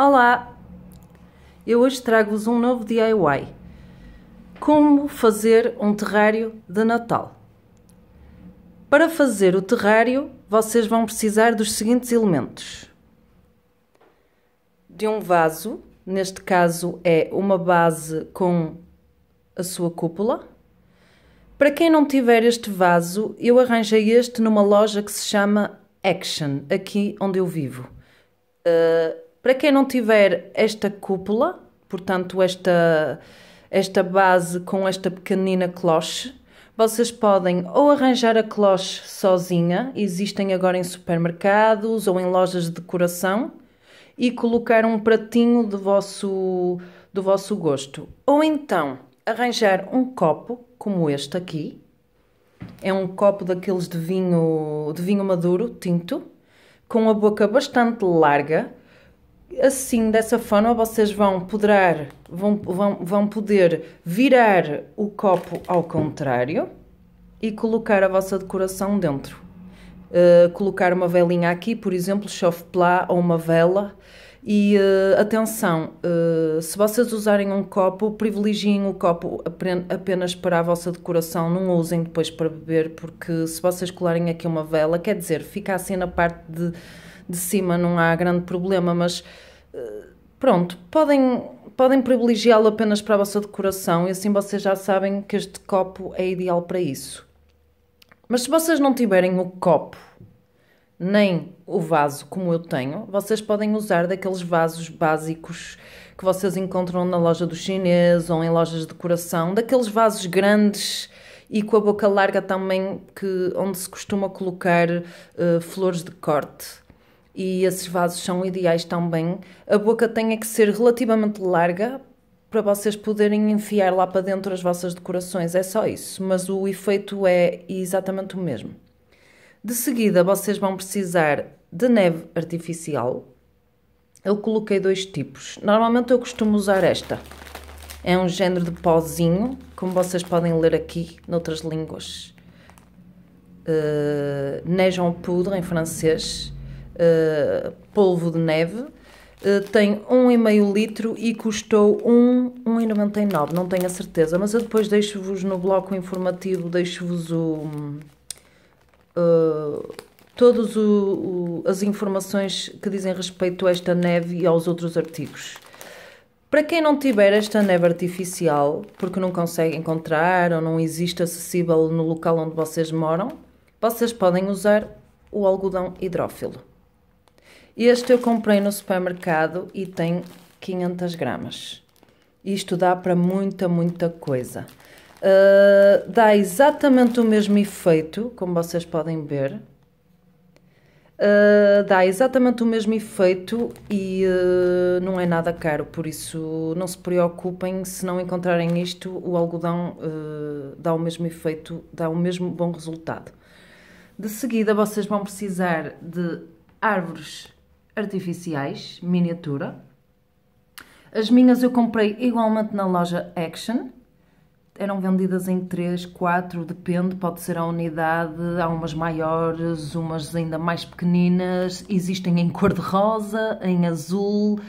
Olá! Eu hoje trago-vos um novo DIY. Como fazer um terrário de Natal. Para fazer o terrário, vocês vão precisar dos seguintes elementos. De um vaso, neste caso é uma base com a sua cúpula. Para quem não tiver este vaso, eu arranjei este numa loja que se chama Action, aqui onde eu vivo. Uh, para quem não tiver esta cúpula, portanto, esta, esta base com esta pequenina cloche, vocês podem ou arranjar a cloche sozinha, existem agora em supermercados ou em lojas de decoração, e colocar um pratinho do vosso, do vosso gosto. Ou então arranjar um copo, como este aqui, é um copo daqueles de vinho, de vinho maduro, tinto, com a boca bastante larga, assim, dessa forma, vocês vão poder, vão, vão, vão poder virar o copo ao contrário e colocar a vossa decoração dentro. Uh, colocar uma velinha aqui, por exemplo, chove plá ou uma vela. E uh, atenção, uh, se vocês usarem um copo, privilegiem o copo apenas para a vossa decoração, não usem depois para beber, porque se vocês colarem aqui uma vela, quer dizer, fica assim na parte de de cima não há grande problema, mas eh, pronto, podem, podem privilegiá-lo apenas para a vossa decoração e assim vocês já sabem que este copo é ideal para isso. Mas se vocês não tiverem o copo nem o vaso como eu tenho, vocês podem usar daqueles vasos básicos que vocês encontram na loja do chinês ou em lojas de decoração, daqueles vasos grandes e com a boca larga também que onde se costuma colocar uh, flores de corte e esses vasos são ideais também. A boca tem é que ser relativamente larga para vocês poderem enfiar lá para dentro as vossas decorações, é só isso, mas o efeito é exatamente o mesmo. De seguida, vocês vão precisar de neve artificial. Eu coloquei dois tipos. Normalmente eu costumo usar esta. É um género de pozinho, como vocês podem ler aqui noutras línguas. Uh, eh, Neige en poudre em francês eh, polvo de neve. Eh, tem 1,5 litro e custou 1,99, não tenho a certeza, mas eu depois deixo-vos no bloco informativo, deixo-vos o, uh, eh, todas as informações que dizem respeito a esta neve e aos outros artigos. Para quem não tiver esta neve artificial, porque não consegue encontrar ou não existe acessível no local onde vocês moram, vocês podem usar o algodão hidrófilo. Este eu comprei no supermercado e tem 500 gramas. Isto dá para muita, muita coisa. Uh, dá exatamente o mesmo efeito, como vocês podem ver. Uh, dá exatamente o mesmo efeito e uh, não é nada caro, por isso não se preocupem se não encontrarem isto, o algodão uh, dá o mesmo efeito, dá o mesmo bom resultado. De seguida vocês vão precisar de árvores artificiais, miniatura. As minhas eu comprei igualmente na loja Action. Eram vendidas em 3, 4, depende, pode ser a unidade. Há umas maiores, umas ainda mais pequeninas. Existem em cor-de-rosa, em azul.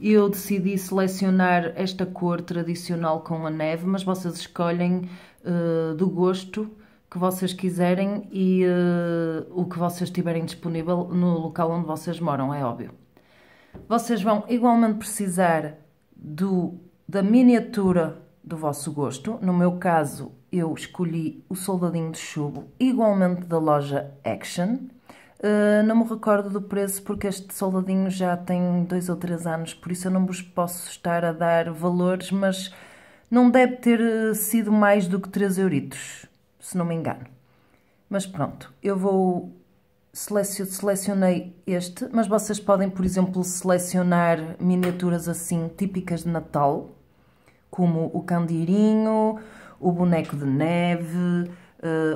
Eu decidi selecionar esta cor tradicional com a neve, mas vocês escolhem uh, do gosto que vocês quiserem e uh, o que vocês tiverem disponível no local onde vocês moram, é óbvio. Vocês vão igualmente precisar do, da miniatura do vosso gosto. No meu caso, eu escolhi o soldadinho de chubo, igualmente da loja Action. Uh, não me recordo do preço porque este soldadinho já tem dois ou três anos, por isso eu não vos posso estar a dar valores, mas não deve ter eh, sido mais do que 3 euritos se não me engano. Mas pronto, eu vou selecionei este, mas vocês podem, por exemplo, selecionar miniaturas assim típicas de Natal, como o candeirinho, o boneco de neve,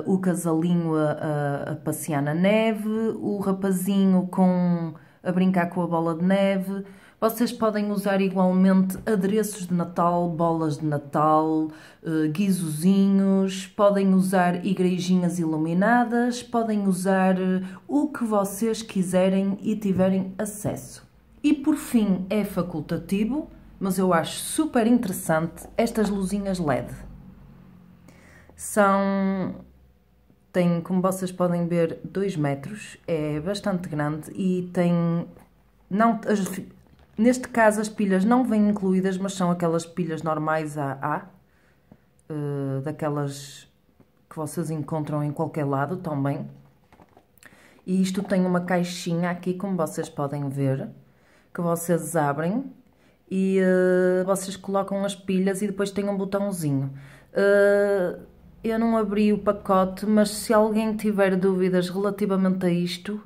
uh, o casalinho a, a, passear na neve, o rapazinho com a brincar com a bola de neve, vocês podem usar igualmente adereços de Natal, bolas de Natal, eh, guizozinhos, podem usar igrejinhas iluminadas, podem usar eh, o que vocês quiserem e tiverem acesso. E por fim, é facultativo, mas eu acho super interessante estas luzinhas LED. São tem, como vocês podem ver, 2 metros, é bastante grande e tem, não, as, Neste caso, as pilhas não vêm incluídas, mas são aquelas pilhas normais AA, uh, eh, daquelas que vocês encontram em qualquer lado também. E isto tem uma caixinha aqui, como vocês podem ver, que vocês abrem e uh, vocês colocam as pilhas e depois tem um botãozinho. Uh, eu não abri o pacote, mas se alguém tiver dúvidas relativamente a isto,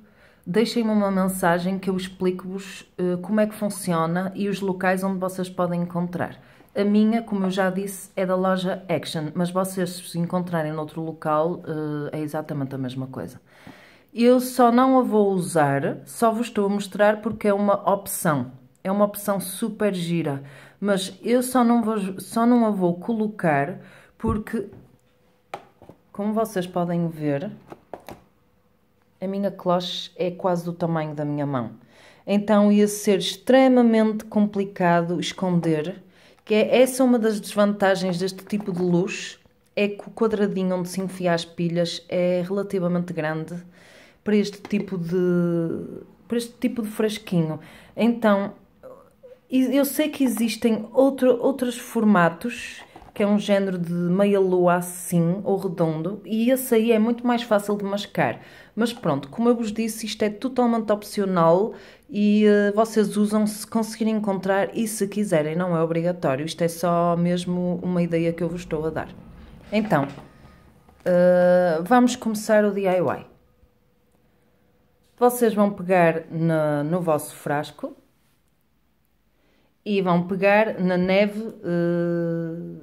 deixem-me uma mensagem que eu explico-vos uh, como é que funciona e os locais onde vocês podem encontrar. A minha, como eu já disse, é da loja Action, mas vocês se encontrarem noutro local uh, é exatamente a mesma coisa. Eu só não a vou usar, só vos estou a mostrar porque é uma opção. É uma opção super gira, mas eu só não, vou, só não a vou colocar porque, como vocês podem ver, a minha cloche é quase do tamanho da minha mão. Então ia ser extremamente complicado esconder, que é, essa é uma das desvantagens deste tipo de luz, é que o quadradinho onde se enfia as pilhas é relativamente grande para este tipo de para este tipo de frasquinho. Então, eu sei que existem outro, outros formatos, que é um género de meia lua assim, ou redondo, e esse aí é muito mais fácil de mascar. Mas pronto, como eu vos disse, isto é totalmente opcional e uh, vocês usam se conseguirem encontrar e se quiserem, não é obrigatório. Isto é só mesmo uma ideia que eu vos estou a dar. Então, uh, vamos começar o DIY. Vocês vão pegar na, no vosso frasco e vão pegar na neve. Uh,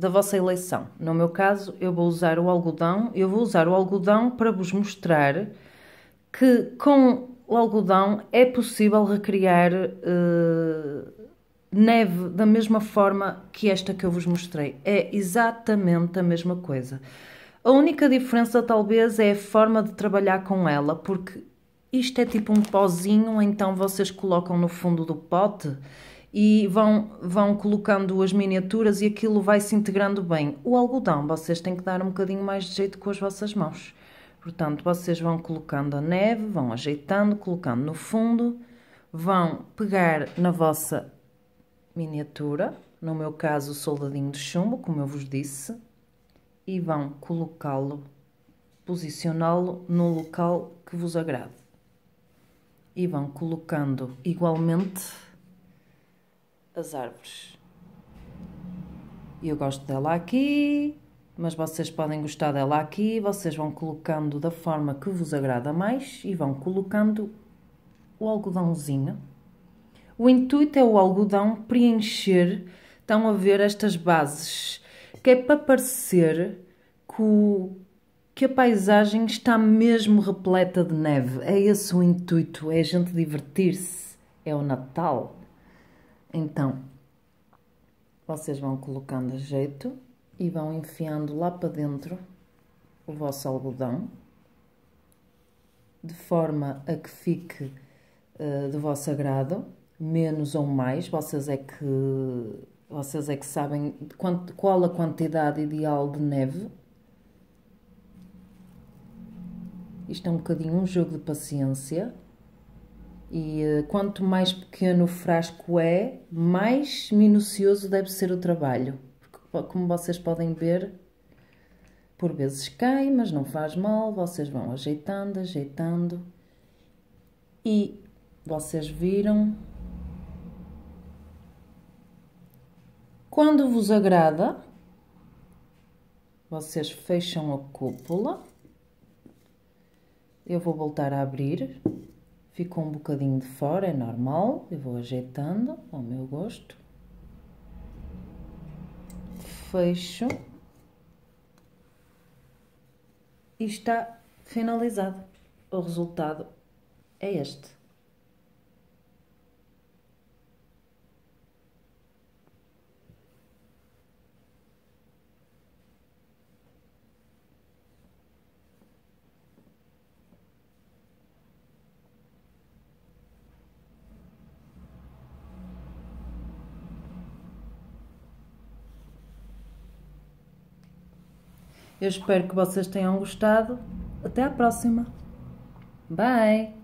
da vossa eleição. No meu caso, eu vou usar o algodão, eu vou usar o algodão para vos mostrar que com o algodão é possível recriar uh, neve da mesma forma que esta que eu vos mostrei. É exatamente a mesma coisa. A única diferença talvez é a forma de trabalhar com ela, porque isto é tipo um pozinho, então vocês colocam no fundo do pote e vão, vão colocando as miniaturas e aquilo vai se integrando bem. O algodão vocês têm que dar um bocadinho mais de jeito com as vossas mãos. Portanto, vocês vão colocando a neve, vão ajeitando, colocando no fundo, vão pegar na vossa miniatura, no meu caso o soldadinho de chumbo, como eu vos disse, e vão colocá-lo, posicioná-lo no local que vos agrade. E vão colocando igualmente as árvores. Eu gosto dela aqui, mas vocês podem gostar dela aqui. Vocês vão colocando da forma que vos agrada mais e vão colocando o algodãozinho. O intuito é o algodão preencher, estão a ver estas bases, que é para parecer que, o, que a paisagem está mesmo repleta de neve. É esse o intuito, é a gente divertir-se, é o Natal. Então, vocês vão colocando a jeito e vão enfiando lá para dentro o vosso algodão, de forma a que fique uh, eh, do vosso agrado, menos ou mais, vocês é que vocês é que sabem qual a quantidade ideal de neve. Isto é um bocadinho um jogo de paciência. E eh, quanto mais pequeno o frasco é, mais minucioso deve ser o trabalho. Porque, como vocês podem ver, por vezes cai, mas não faz mal, vocês vão ajeitando, ajeitando. E vocês viram. Quando vos agrada, vocês fecham a cúpula. Eu vou voltar a abrir Ficou um bocadinho de fora, é normal, eu vou ajeitando ao meu gosto. Fecho. E está finalizado. O resultado é este. Eu espero que vocês tenham gostado. Até à próxima. Bye!